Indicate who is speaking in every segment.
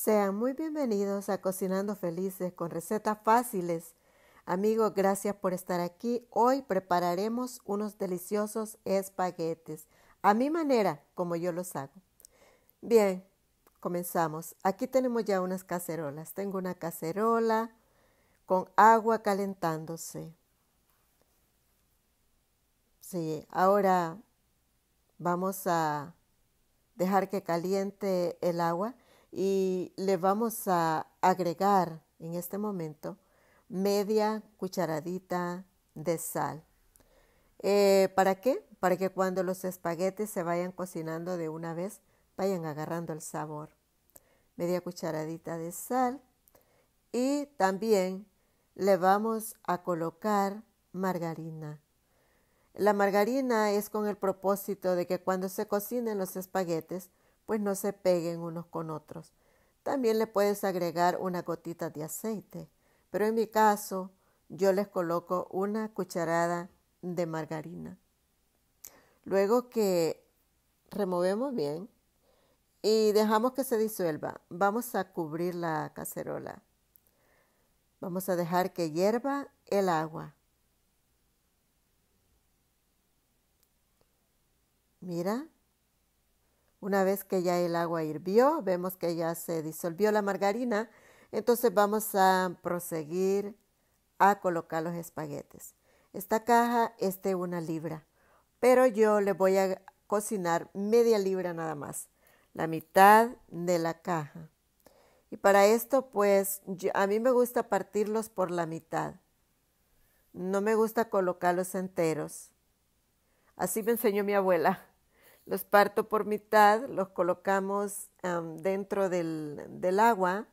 Speaker 1: Sean muy bienvenidos a Cocinando Felices con recetas fáciles. Amigos, gracias por estar aquí. Hoy prepararemos unos deliciosos espaguetes, a mi manera, como yo los hago. Bien, comenzamos. Aquí tenemos ya unas cacerolas. Tengo una cacerola con agua calentándose. Sí, ahora vamos a dejar que caliente el agua y le vamos a agregar en este momento media cucharadita de sal. Eh, ¿Para qué? Para que cuando los espaguetes se vayan cocinando de una vez, vayan agarrando el sabor. Media cucharadita de sal y también le vamos a colocar margarina. La margarina es con el propósito de que cuando se cocinen los espaguetes pues no se peguen unos con otros. También le puedes agregar una gotita de aceite, pero en mi caso yo les coloco una cucharada de margarina. Luego que removemos bien y dejamos que se disuelva, vamos a cubrir la cacerola. Vamos a dejar que hierva el agua. Mira, una vez que ya el agua hirvió, vemos que ya se disolvió la margarina, entonces vamos a proseguir a colocar los espaguetes. Esta caja es de una libra, pero yo le voy a cocinar media libra nada más, la mitad de la caja. Y para esto, pues a mí me gusta partirlos por la mitad. No me gusta colocarlos enteros. Así me enseñó mi abuela los parto por mitad, los colocamos dentro del, agua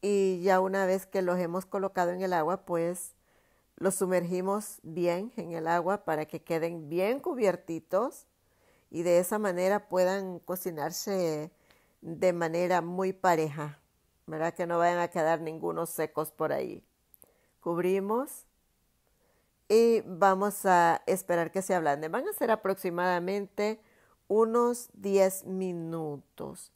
Speaker 1: y ya una vez que los hemos colocado en el agua, pues los sumergimos bien en el agua para que queden bien cubiertitos y de esa manera puedan cocinarse de manera muy pareja, ¿verdad? Que no vayan a quedar ningunos secos por ahí. Cubrimos y vamos a esperar que se ablanden. Van a ser aproximadamente unos 10 minutos.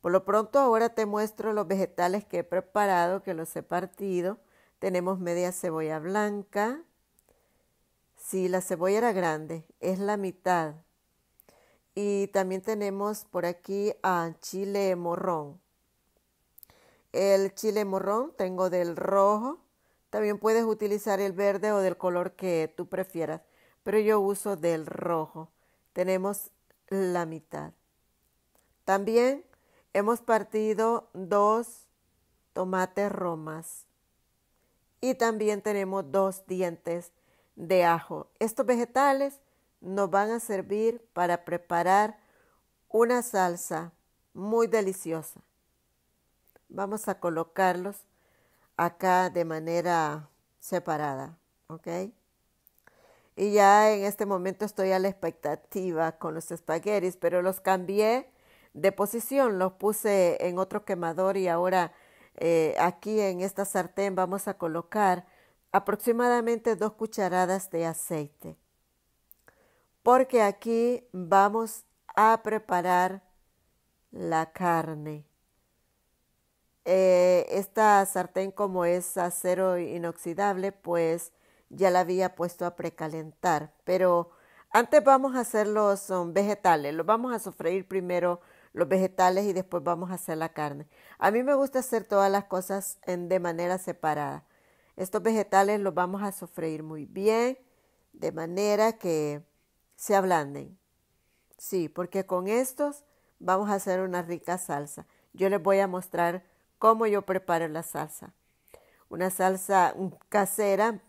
Speaker 1: Por lo pronto ahora te muestro los vegetales que he preparado, que los he partido. Tenemos media cebolla blanca. Si sí, la cebolla era grande, es la mitad. Y también tenemos por aquí a chile morrón. El chile morrón tengo del rojo, también puedes utilizar el verde o del color que tú prefieras, pero yo uso del rojo. Tenemos la mitad. También hemos partido dos tomates romas y también tenemos dos dientes de ajo. Estos vegetales nos van a servir para preparar una salsa muy deliciosa. Vamos a colocarlos acá de manera separada, ¿ok? Y ya en este momento estoy a la expectativa con los espaguetis, pero los cambié de posición, los puse en otro quemador y ahora eh, aquí en esta sartén vamos a colocar aproximadamente dos cucharadas de aceite, porque aquí vamos a preparar la carne. Eh, esta sartén como es acero inoxidable, pues ya la había puesto a precalentar. Pero antes vamos a hacer los um, vegetales, los vamos a sofreír primero los vegetales y después vamos a hacer la carne. A mí me gusta hacer todas las cosas en, de manera separada. Estos vegetales los vamos a sofreír muy bien, de manera que se ablanden. Sí, porque con estos vamos a hacer una rica salsa. Yo les voy a mostrar cómo yo preparo la salsa. Una salsa mm, casera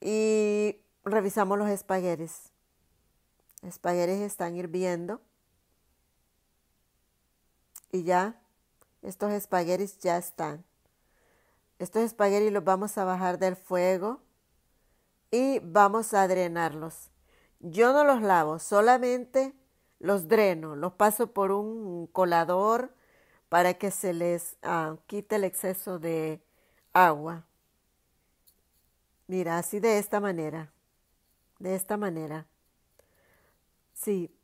Speaker 1: y revisamos los espaguetis. Espaguetis están hirviendo y ya estos espaguetis ya están. Estos espaguetis los vamos a bajar del fuego y vamos a drenarlos. Yo no los lavo, solamente los dreno, los paso por un colador para que se les ah, quite el exceso de agua. Mira, así de esta manera, de esta manera. Sí,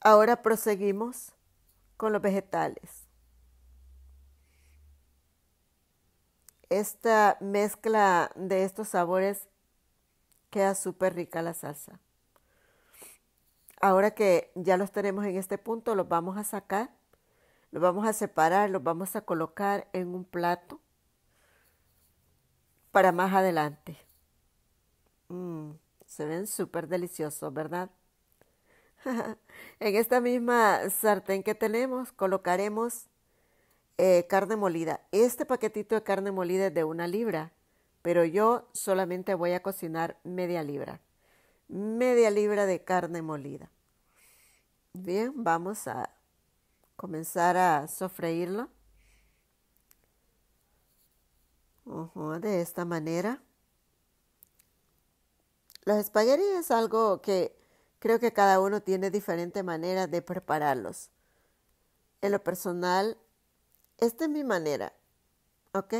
Speaker 1: ahora proseguimos con los vegetales. Esta mezcla de estos sabores queda súper rica la salsa. Ahora que ya los tenemos en este punto, los vamos a sacar los vamos a separar, los vamos a colocar en un plato para más adelante. Mm, se ven súper deliciosos, ¿verdad? en esta misma sartén que tenemos colocaremos eh, carne molida. Este paquetito de carne molida es de una libra, pero yo solamente voy a cocinar media libra. Media libra de carne molida. Bien, vamos a comenzar a sofreírlo. de esta manera. Los espaguetis es algo que creo que cada uno tiene diferente manera de prepararlos. En lo personal, esta es mi manera, ¿ok?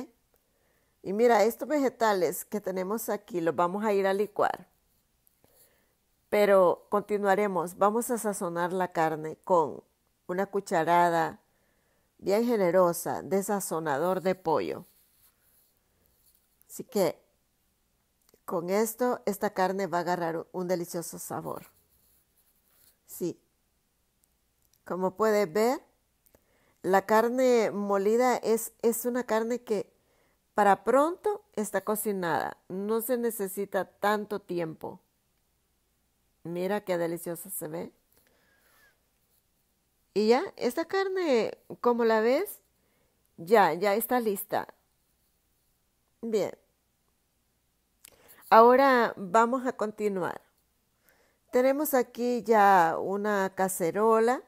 Speaker 1: Y mira, estos vegetales que tenemos aquí los vamos a ir a licuar. Pero continuaremos, vamos a sazonar la carne con una cucharada bien generosa de sazonador de pollo. Así que con esto esta carne va a agarrar un delicioso sabor. Sí. Como puedes ver, la carne molida es, es una carne que para pronto está cocinada. No se necesita tanto tiempo. Mira qué deliciosa se ve. Y ya, esta carne, como la ves, ya, ya está lista. Bien. Ahora vamos a continuar. Tenemos aquí ya una cacerola.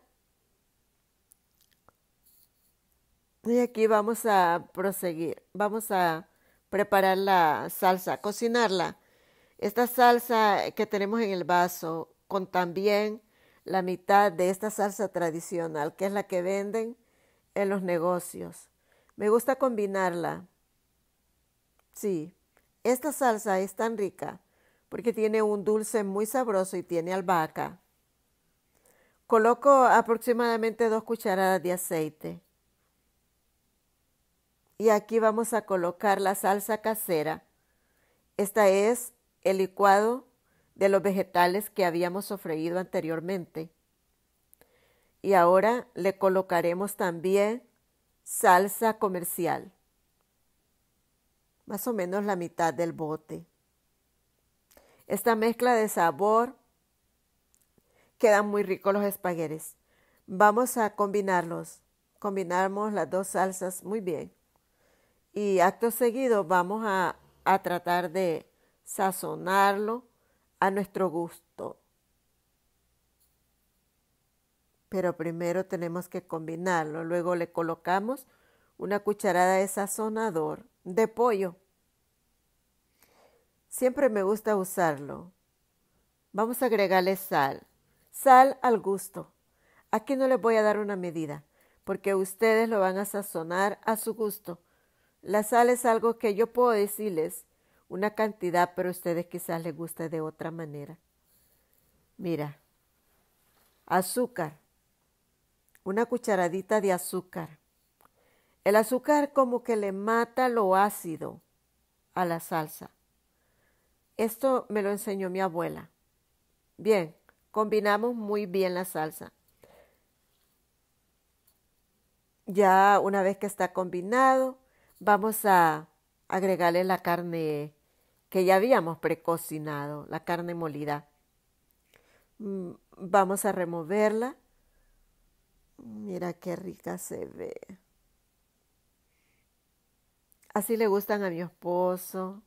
Speaker 1: Y aquí vamos a proseguir. Vamos a preparar la salsa, cocinarla. Esta salsa que tenemos en el vaso con también la mitad de esta salsa tradicional, que es la que venden en los negocios. Me gusta combinarla. Sí, esta salsa es tan rica porque tiene un dulce muy sabroso y tiene albahaca. Coloco aproximadamente dos cucharadas de aceite. Y aquí vamos a colocar la salsa casera. Esta es el licuado de los vegetales que habíamos sofreído anteriormente. Y ahora le colocaremos también salsa comercial, más o menos la mitad del bote. Esta mezcla de sabor quedan muy ricos los espaguetes. Vamos a combinarlos. Combinamos las dos salsas muy bien. Y acto seguido vamos a tratar de sazonarlo a nuestro gusto. Pero primero tenemos que combinarlo. Luego le colocamos una cucharada de sazonador de pollo. Siempre me gusta usarlo. Vamos a agregarle sal. Sal al gusto. Aquí no les voy a dar una medida, porque ustedes lo van a sazonar a su gusto. La sal es algo que yo puedo decirles una cantidad, pero a ustedes quizás les guste de otra manera. Mira, azúcar, una cucharadita de azúcar. El azúcar como que le mata lo ácido a la salsa. Esto me lo enseñó mi abuela. Bien, combinamos muy bien la salsa. Ya una vez que está combinado, vamos a agregarle la carne que ya habíamos precocinado, la carne molida. Mm, vamos a removerla. Mira qué rica se ve. Así le gustan a mi esposo.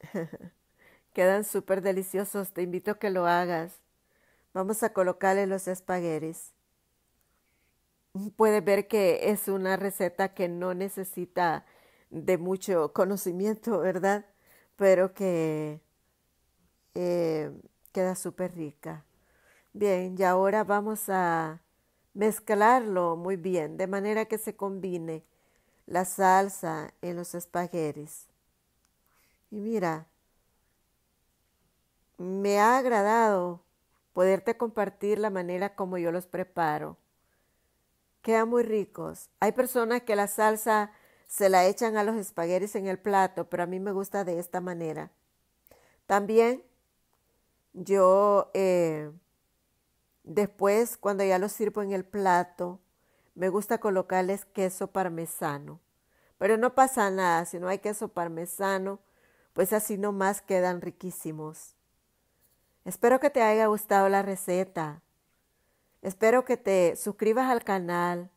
Speaker 1: Quedan súper deliciosos, te invito a que lo hagas. Vamos a colocarle los espaguetis. Puedes ver que es una receta que no necesita de mucho conocimiento, ¿verdad? Pero que eh, queda súper rica. Bien, y ahora vamos a mezclarlo muy bien, de manera que se combine la salsa en los espaguetis. Y mira, me ha agradado poderte compartir la manera como yo los preparo. Quedan muy ricos. Hay personas que la salsa se la echan a los espaguetis en el plato, pero a mí me gusta de esta manera. También yo eh, después, cuando ya los sirvo en el plato, me gusta colocarles queso parmesano. Pero no pasa nada, si no hay queso parmesano, pues así nomás quedan riquísimos. Espero que te haya gustado la receta. Espero que te suscribas al canal,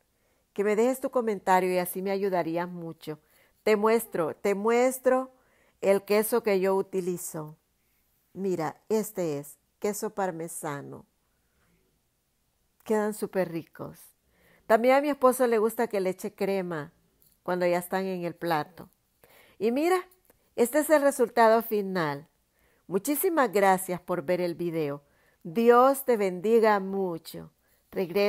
Speaker 1: que me dejes tu comentario y así me ayudarías mucho. Te muestro, te muestro el queso que yo utilizo. Mira, este es queso parmesano. Quedan súper ricos. También a mi esposo le gusta que le eche crema cuando ya están en el plato. Y mira, este es el resultado final. Muchísimas gracias por ver el video. Dios te bendiga mucho. Regreso.